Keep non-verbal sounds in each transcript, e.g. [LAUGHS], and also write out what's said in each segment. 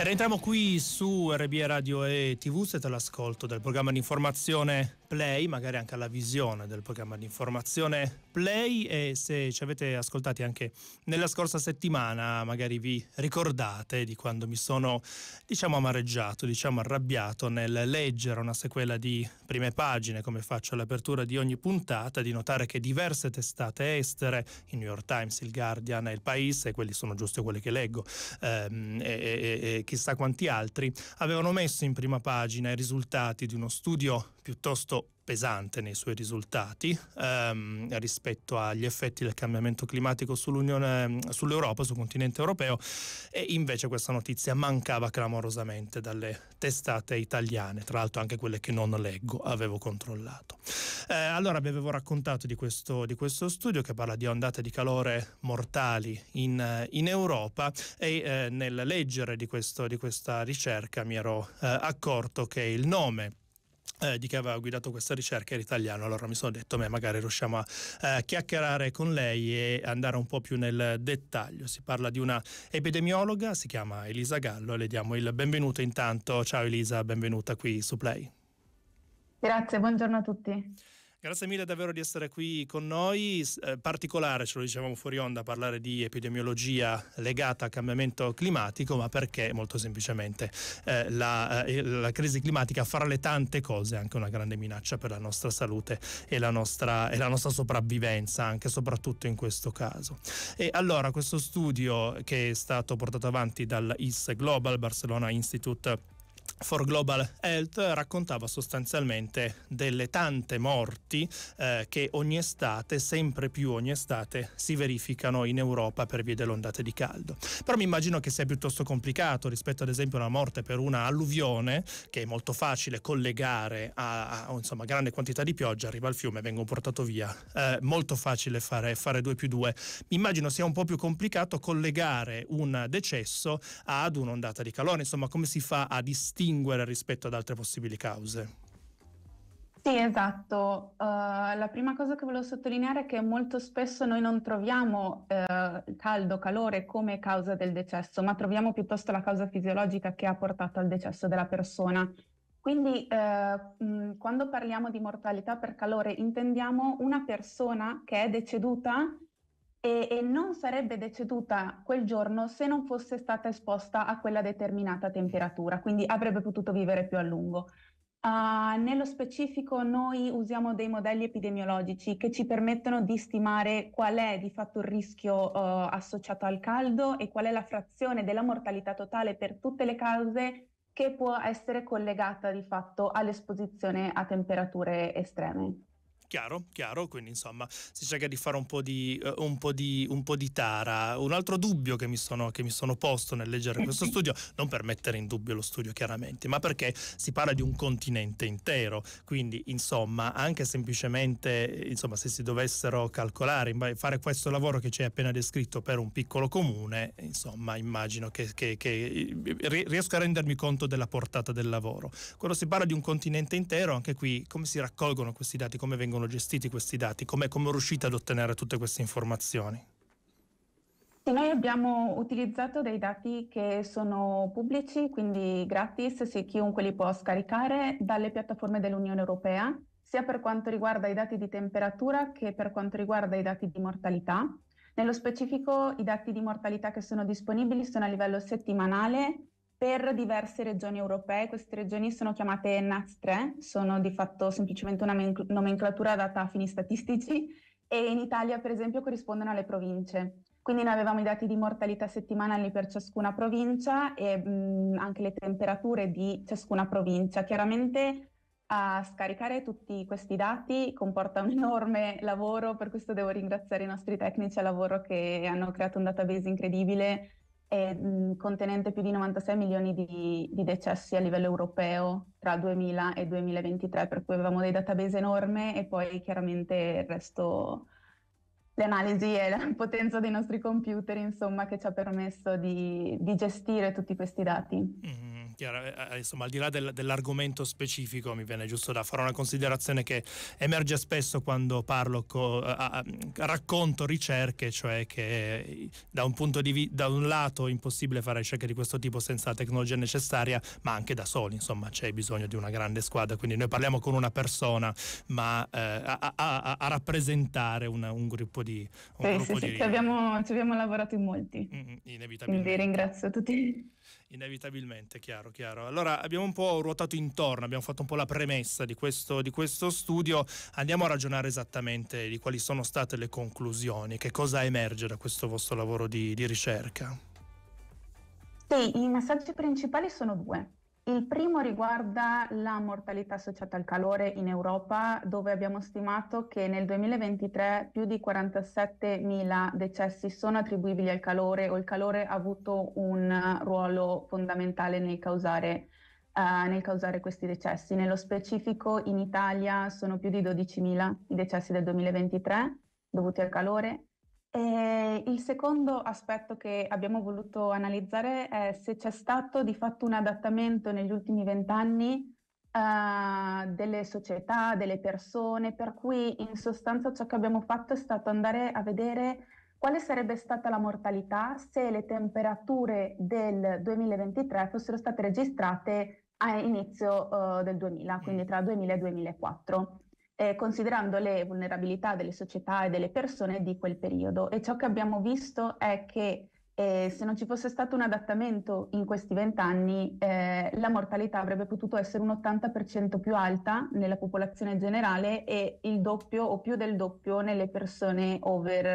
Rientriamo qui su RB Radio e TV, siete all'ascolto del programma di informazione Play, magari anche alla visione del programma di informazione Play e se ci avete ascoltati anche nella scorsa settimana magari vi ricordate di quando mi sono diciamo amareggiato, diciamo arrabbiato nel leggere una sequela di prime pagine come faccio all'apertura di ogni puntata, di notare che diverse testate estere, il New York Times, il Guardian il Paese, quelli sono giusto quelli che leggo, ehm, e, e, e chissà quanti altri, avevano messo in prima pagina i risultati di uno studio piuttosto pesante nei suoi risultati ehm, rispetto agli effetti del cambiamento climatico sull'Unione, sull'Europa, sul continente europeo e invece questa notizia mancava clamorosamente dalle testate italiane, tra l'altro anche quelle che non leggo, avevo controllato. Eh, allora vi avevo raccontato di questo, di questo, studio che parla di ondate di calore mortali in, in Europa e eh, nel leggere di, questo, di, questa ricerca mi ero eh, accorto che il nome eh, di chi aveva guidato questa ricerca era italiano, allora mi sono detto, beh, magari riusciamo a eh, chiacchierare con lei e andare un po' più nel dettaglio. Si parla di una epidemiologa, si chiama Elisa Gallo, le diamo il benvenuto intanto. Ciao Elisa, benvenuta qui su Play. Grazie, buongiorno a tutti. Grazie mille davvero di essere qui con noi. Eh, particolare, ce lo dicevamo fuori onda, parlare di epidemiologia legata al cambiamento climatico, ma perché molto semplicemente eh, la, eh, la, crisi climatica, fra le tante cose, è anche una grande minaccia per la nostra salute e la nostra, e la nostra sopravvivenza, anche soprattutto in questo caso. E allora questo studio che è stato portato avanti dall'IS Global Barcelona Institute For Global Health raccontava sostanzialmente delle tante morti eh, che ogni estate, sempre più ogni estate, si verificano in Europa per via delle ondate di caldo. Però mi immagino che sia piuttosto complicato rispetto ad esempio una morte per una alluvione, che è molto facile collegare a, a insomma, grande quantità di pioggia, arriva al fiume, e vengo portato via. Eh, molto facile fare, fare 2 più due. Mi immagino sia un po' più complicato collegare un decesso ad un'ondata di calore, insomma come si fa a distanza distinguere rispetto ad altre possibili cause. Sì, esatto. Uh, la prima cosa che volevo sottolineare è che molto spesso noi non troviamo uh, caldo, calore come causa del decesso, ma troviamo piuttosto la causa fisiologica che ha portato al decesso della persona. Quindi uh, quando parliamo di mortalità per calore intendiamo una persona che è deceduta e, e non sarebbe deceduta quel giorno se non fosse stata esposta a quella determinata temperatura, quindi avrebbe potuto vivere più a lungo. Uh, nello specifico noi usiamo dei modelli epidemiologici che ci permettono di stimare qual è di fatto il rischio uh, associato al caldo e qual è la frazione della mortalità totale per tutte le cause che può essere collegata di fatto all'esposizione a temperature estreme. Chiaro, chiaro, quindi insomma si cerca di fare un po' di, uh, un po di, un po di tara. Un altro dubbio che mi, sono, che mi, sono, posto nel leggere eh questo studio, non per mettere in dubbio lo studio chiaramente, ma perché si parla di un continente intero, quindi insomma anche semplicemente insomma, se si dovessero calcolare, fare questo lavoro che ci hai appena descritto per un piccolo comune, insomma immagino che, che, che eh, riesco a rendermi conto della portata del lavoro. Quando si parla di un continente intero, anche qui come si raccolgono questi dati, come vengono vengono gestiti questi dati? Come, riuscite ad ottenere tutte queste informazioni? Noi abbiamo utilizzato dei dati che sono pubblici, quindi gratis, se chiunque li può scaricare dalle piattaforme dell'Unione Europea, sia per quanto riguarda i dati di temperatura che per quanto riguarda i dati di mortalità. Nello specifico i dati di mortalità che sono disponibili sono a livello settimanale per diverse regioni europee. Queste regioni sono chiamate NAZ 3, sono di fatto semplicemente una nomenclatura data a fini statistici e in Italia per esempio corrispondono alle province. Quindi noi avevamo i dati di mortalità settimanali per ciascuna provincia e mh, anche le temperature di ciascuna provincia. Chiaramente a scaricare tutti questi dati comporta un enorme lavoro, per questo devo ringraziare i nostri tecnici a lavoro che hanno creato un database incredibile e, contenente più di 96 milioni di, di, decessi a livello europeo tra 2000 e 2023, per cui avevamo dei database enorme e poi chiaramente il resto, le analisi e la [LAUGHS] potenza dei nostri computer, insomma, che ci ha permesso di, di gestire tutti questi dati. Mm-hmm chiaro, eh, eh, insomma, al di là del, dell'argomento specifico, mi viene giusto da fare una considerazione che emerge spesso quando parlo, co, eh, a, a, racconto ricerche, cioè che da un, punto di vi, da un lato è impossibile fare ricerche di questo tipo senza la tecnologia necessaria, ma anche da soli, insomma, c'è bisogno di una grande squadra. Quindi noi parliamo con una persona, ma eh, a, a, a, rappresentare una, un gruppo di... Un sì, gruppo sì, di... Sì, ci, abbiamo, ci abbiamo lavorato in molti. Mm, mm, inevitabilmente. Quindi ringrazio tutti Inevitabilmente, chiaro, chiaro. Allora abbiamo un po' ruotato intorno, abbiamo fatto un po' la premessa di questo, di questo studio, andiamo a ragionare esattamente di quali sono state le conclusioni, che cosa emerge da questo vostro lavoro di, di ricerca. Sì, i messaggi principali sono due. Il primo riguarda la mortalità associata al calore in Europa, dove abbiamo stimato che nel 2023 più di 47.000 decessi sono attribuibili al calore o il calore ha avuto un ruolo fondamentale nel causare, uh, nel causare questi decessi. Nello specifico in Italia sono più di 12.000 i decessi del 2023 dovuti al calore, e eh, il secondo aspetto che abbiamo voluto analizzare è se c'è stato di fatto un adattamento negli ultimi vent'anni uh, delle società, delle persone, per cui in sostanza ciò che abbiamo fatto è stato andare a vedere quale sarebbe stata la mortalità se le temperature del 2023 fossero state registrate a inizio uh, del 2000, quindi mm. tra 2000 e 2004 eh, considerando le vulnerabilità delle società e delle persone di quel periodo. E ciò che abbiamo visto è che eh, se non ci fosse stato un adattamento in questi vent'anni, eh, la mortalità avrebbe potuto essere un 80% più alta nella popolazione generale e il doppio o più del doppio nelle persone over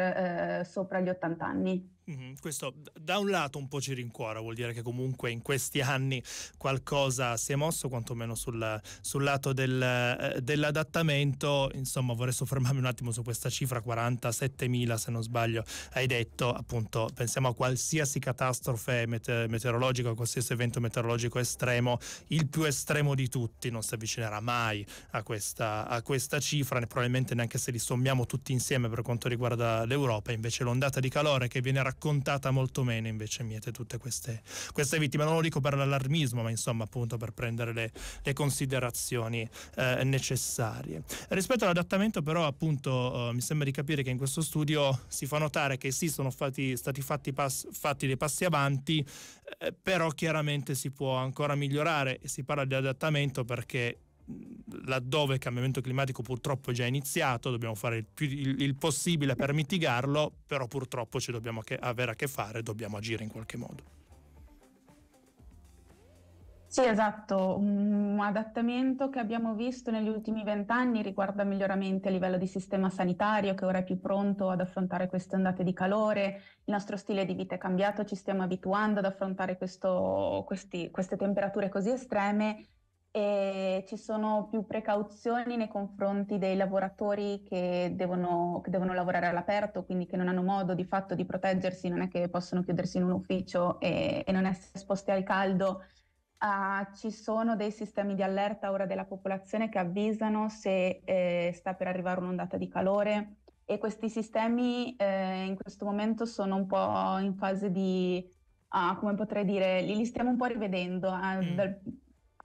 eh, sopra gli 80 anni. Mm-hmm. Questo da un lato un po' ci rincuora, vuol dire che comunque in questi anni qualcosa si è mosso, quantomeno sul, sul lato del, eh, dell'adattamento. Insomma, vorrei soffermarmi un attimo su questa cifra: 47.000 se non sbaglio. Hai detto appunto, pensiamo a qualsiasi catastrofe mete- meteorologica, a qualsiasi evento meteorologico estremo, il più estremo di tutti non si avvicinerà mai a questa, a questa cifra, probabilmente neanche se li sommiamo tutti insieme per quanto riguarda l'Europa. Invece, l'ondata di calore che viene raccontata raccontata molto meno invece Miete tutte queste, queste vittime. Non lo dico per l'allarmismo, ma insomma appunto per prendere le, le considerazioni eh, necessarie. Rispetto all'adattamento però appunto eh, mi sembra di capire che in questo studio si fa notare che sì sono fatti, stati fatti, pass, fatti, dei passi avanti, eh, però chiaramente si può ancora migliorare e si parla di adattamento perché laddove il cambiamento climatico purtroppo è già iniziato, dobbiamo fare il, più, il, il possibile per mitigarlo, però purtroppo ci dobbiamo che, avere a che fare, dobbiamo agire in qualche modo. Sì, esatto, un adattamento che abbiamo visto negli ultimi vent'anni riguarda miglioramenti a livello di sistema sanitario che ora è più pronto ad affrontare queste ondate di calore, il nostro stile di vita è cambiato, ci stiamo abituando ad affrontare questo, questi, queste temperature così estreme e ci sono più precauzioni nei confronti dei lavoratori che devono, che devono, lavorare all'aperto, quindi che non hanno modo di fatto di proteggersi, non è che possono chiudersi in un ufficio e, e non essere esposti al caldo. Uh, ci sono dei sistemi di allerta ora della popolazione che avvisano se eh, sta per arrivare un'ondata di calore e questi sistemi eh, in questo momento sono un po' in fase di, uh, come potrei dire, li, li stiamo un po' rivedendo. Uh, mm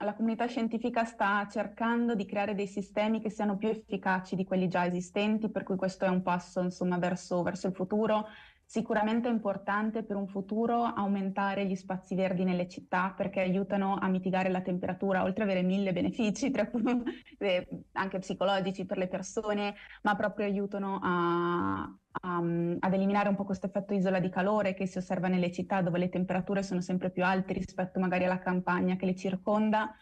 la comunità scientifica sta cercando di creare dei sistemi che siano più efficaci di quelli già esistenti, per cui questo è un passo insomma, verso, verso il futuro Sicuramente è importante per un futuro aumentare gli spazi verdi nelle città perché aiutano a mitigare la temperatura, oltre ad avere mille benefici, tra cui [LAUGHS] eh, anche psicologici per le persone, ma proprio aiutano a, a, ad eliminare un po' questo effetto isola di calore che si osserva nelle città dove le temperature sono sempre più alte rispetto magari alla campagna che le circonda.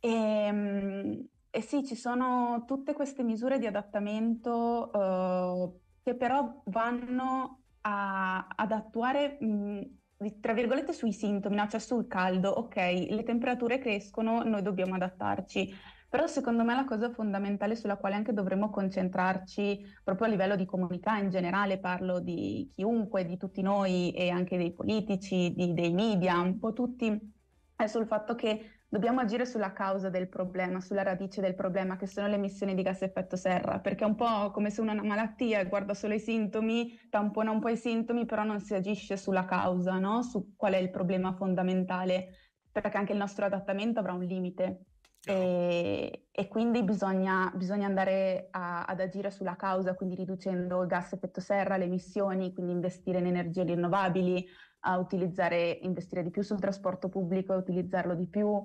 E, ehm, e sì, ci sono tutte queste misure di adattamento eh, che però vanno a, ad attuare, mh, tra virgolette, sui sintomi, no? cioè sul caldo, ok, le temperature crescono, noi dobbiamo adattarci. Però secondo me la cosa fondamentale sulla quale anche dovremmo concentrarci proprio a livello di comunità in generale, parlo di chiunque, di tutti noi e anche dei politici, di, dei media, un po' tutti, è sul fatto che dobbiamo agire sulla causa del problema, sulla radice del problema, che sono le emissioni di gas effetto serra, perché è un po' come se una malattia guarda solo i sintomi, tampona un po' i sintomi, però non si agisce sulla causa, no? su qual è il problema fondamentale, perché anche il nostro adattamento avrà un limite. E, e, quindi bisogna, bisogna andare a, ad agire sulla causa, quindi riducendo il gas effetto serra, le emissioni, quindi investire in energie rinnovabili, a utilizzare, investire di più sul trasporto pubblico, e utilizzarlo di più,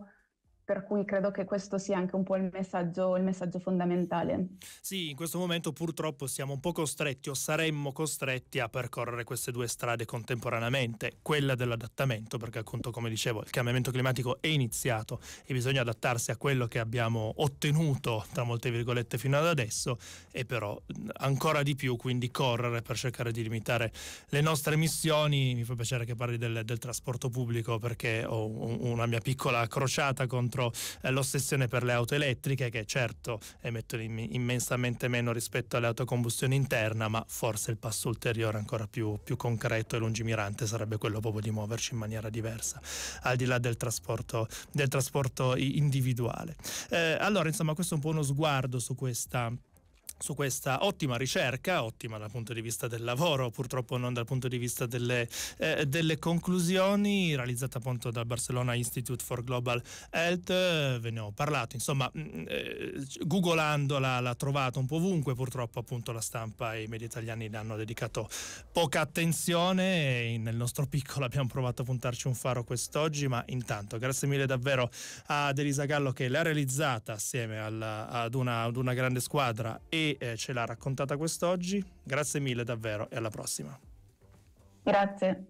per cui credo che questo sia anche un po' il messaggio, il messaggio, fondamentale. Sì, in questo momento purtroppo siamo un po' costretti o saremmo costretti a percorrere queste due strade contemporaneamente, quella dell'adattamento, perché appunto come dicevo il cambiamento climatico è iniziato e bisogna adattarsi a quello che abbiamo ottenuto, tra molte virgolette, fino ad adesso, e però ancora di più quindi correre per cercare di limitare le nostre emissioni. Mi fa piacere che parli del, del trasporto pubblico perché ho una mia piccola crociata contro contro eh, l'ossessione per le auto elettriche che certo emettono immensamente meno rispetto alle auto a combustione interna, ma forse il passo ulteriore ancora più, più concreto e lungimirante sarebbe quello proprio di muoverci in maniera diversa, al di là del trasporto, del trasporto individuale. Eh, allora, insomma, questo è un po' uno sguardo su questa su questa ottima ricerca, ottima dal punto di vista del lavoro, purtroppo non dal punto di vista delle, eh, delle conclusioni, realizzata appunto dal Barcelona Institute for Global Health, eh, ve ne ho parlato, insomma, mm, eh, googolandola l'ha trovata un po' ovunque, purtroppo appunto la stampa e i media italiani le hanno dedicato poca attenzione e nel nostro [LAUGHS] piccolo abbiamo provato a puntarci un faro quest'oggi, ma intanto grazie mille davvero a Elisa Gallo che l'ha realizzata assieme alla, ad, una, ad una grande squadra e eh, ce l'ha raccontata quest'oggi. Grazie mille davvero e alla prossima. Grazie.